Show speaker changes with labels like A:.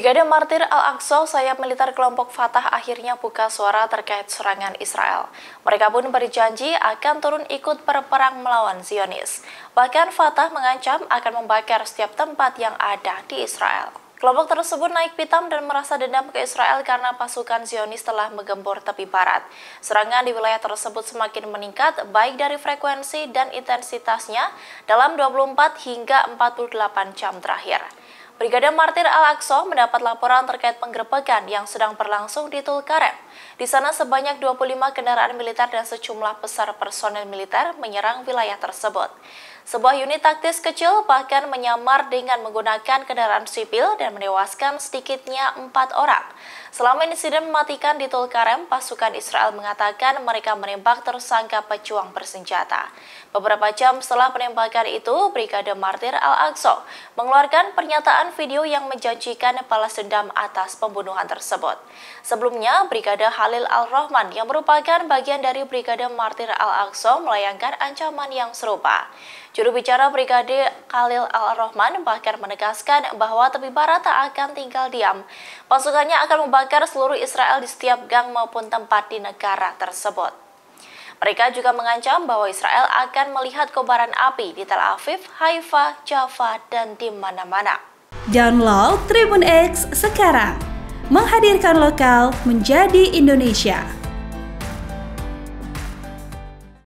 A: Brigade Martir Al-Aqsa, sayap militer kelompok Fatah akhirnya buka suara terkait serangan Israel. Mereka pun berjanji akan turun ikut berperang melawan Zionis. Bahkan Fatah mengancam akan membakar setiap tempat yang ada di Israel. Kelompok tersebut naik pitam dan merasa dendam ke Israel karena pasukan Zionis telah menggembor tepi barat. Serangan di wilayah tersebut semakin meningkat baik dari frekuensi dan intensitasnya dalam 24 hingga 48 jam terakhir. Brigade Martir Al-Aqsa mendapat laporan terkait penggerebekan yang sedang berlangsung di Tulkarem. Di sana sebanyak 25 kendaraan militer dan sejumlah besar personel militer menyerang wilayah tersebut. Sebuah unit taktis kecil bahkan menyamar dengan menggunakan kendaraan sipil dan menewaskan sedikitnya empat orang. Selama insiden mematikan di Tulkarem, pasukan Israel mengatakan mereka menembak tersangka pejuang bersenjata. Beberapa jam setelah penembakan itu, Brigade Martir Al-Aqsa mengeluarkan pernyataan video yang menjanjikan balas dendam atas pembunuhan tersebut. Sebelumnya, Brigade Halil Al-Rahman yang merupakan bagian dari Brigade Martir Al-Aqsa melayangkan ancaman yang serupa. Juru bicara Brigade Khalil Al-Rahman bahkan menegaskan bahwa tepi barat tak akan tinggal diam. Pasukannya akan membakar seluruh Israel di setiap gang maupun tempat di negara tersebut. Mereka juga mengancam bahwa Israel akan melihat kobaran api di Tel Aviv, Haifa, Jaffa, dan di mana-mana.
B: Download Tribun X sekarang. Menghadirkan lokal menjadi Indonesia.